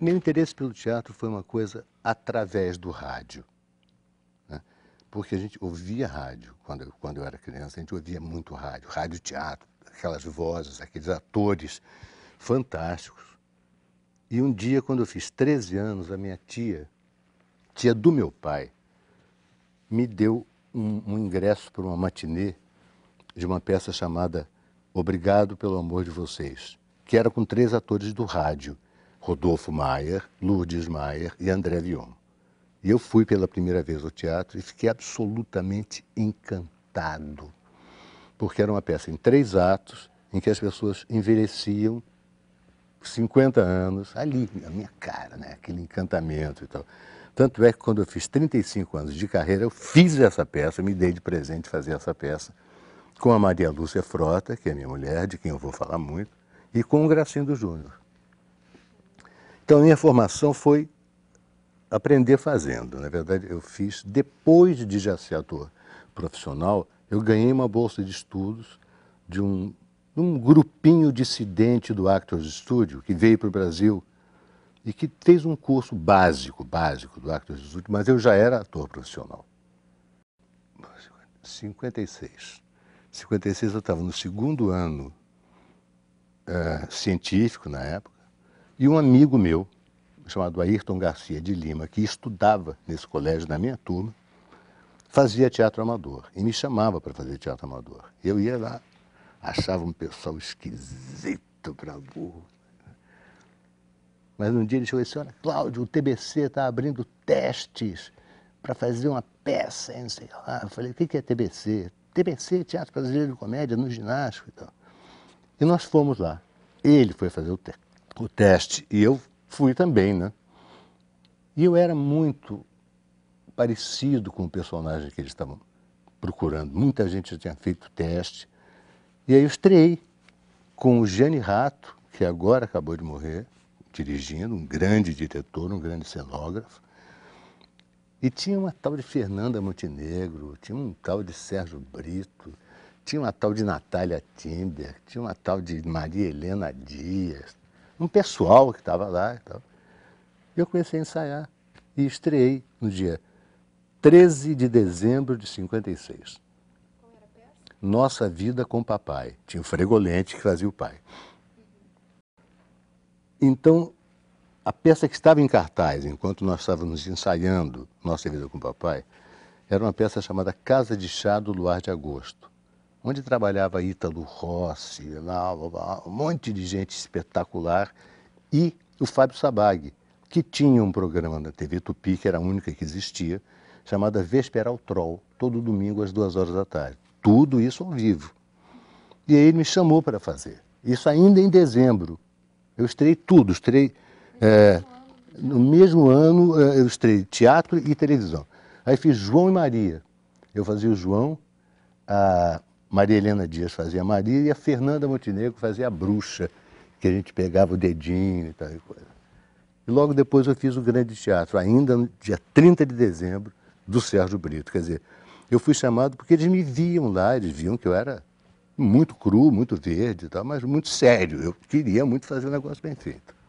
Meu interesse pelo teatro foi uma coisa através do rádio. Né? Porque a gente ouvia rádio quando eu, quando eu era criança, a gente ouvia muito rádio, rádio teatro, aquelas vozes, aqueles atores fantásticos. E um dia, quando eu fiz 13 anos, a minha tia, tia do meu pai, me deu um, um ingresso para uma matinê de uma peça chamada Obrigado pelo Amor de Vocês, que era com três atores do rádio. Rodolfo Maier, Lourdes Maier e André Viom. E eu fui pela primeira vez ao teatro e fiquei absolutamente encantado, porque era uma peça em três atos em que as pessoas envelheciam 50 anos, ali, na minha cara, né? aquele encantamento e tal. Tanto é que quando eu fiz 35 anos de carreira, eu fiz essa peça, me dei de presente fazer essa peça com a Maria Lúcia Frota, que é minha mulher, de quem eu vou falar muito, e com o Gracindo Júnior. Então, minha formação foi aprender fazendo. Na verdade, eu fiz, depois de já ser ator profissional, eu ganhei uma bolsa de estudos de um, um grupinho dissidente do Actors Studio, que veio para o Brasil e que fez um curso básico, básico do Actors Studio, mas eu já era ator profissional. 56. 56 eu estava no segundo ano eh, científico na época, e um amigo meu, chamado Ayrton Garcia de Lima, que estudava nesse colégio na minha turma, fazia teatro amador e me chamava para fazer teatro amador. Eu ia lá, achava um pessoal esquisito para burro. Mas um dia ele chegou e disse, olha, Cláudio, o TBC está abrindo testes para fazer uma peça, não sei lá. Eu falei, o que é TBC? TBC, é Teatro Brasileiro de Comédia, no ginástico e tal. E nós fomos lá. Ele foi fazer o teste o teste. E eu fui também, né? E eu era muito parecido com o personagem que eles estavam procurando. Muita gente já tinha feito o teste. E aí eu estreiei com o Gianni Rato, que agora acabou de morrer, dirigindo, um grande diretor, um grande cenógrafo. E tinha uma tal de Fernanda Montenegro, tinha um tal de Sérgio Brito, tinha uma tal de Natália Timber, tinha uma tal de Maria Helena Dias, um pessoal que estava lá e tal. Eu comecei a ensaiar e estreiei no dia 13 de dezembro de 56. Qual era a peça? Nossa Vida com Papai. Tinha o Fregolente que fazia o pai. Então, a peça que estava em cartaz, enquanto nós estávamos ensaiando Nossa Vida com Papai, era uma peça chamada Casa de Chá do Luar de Agosto, onde trabalhava Ítalo Rossi, um monte de gente espetacular, e o Fábio Sabag, que tinha um programa na TV Tupi, que era a única que existia, chamada Vesperal Troll, todo domingo às duas horas da tarde. Tudo isso ao vivo. E aí ele me chamou para fazer. Isso ainda em dezembro. Eu estrei tudo, estrei. É, no mesmo ano é, eu estrei teatro e televisão. Aí fiz João e Maria. Eu fazia o João, a Maria Helena Dias fazia Maria e a Fernanda Montenegro fazia a bruxa, que a gente pegava o dedinho e tal e coisa. E logo depois eu fiz o Grande Teatro, ainda no dia 30 de dezembro, do Sérgio Brito. Quer dizer, eu fui chamado porque eles me viam lá, eles viam que eu era muito cru, muito verde e tal, mas muito sério. Eu queria muito fazer um negócio bem feito.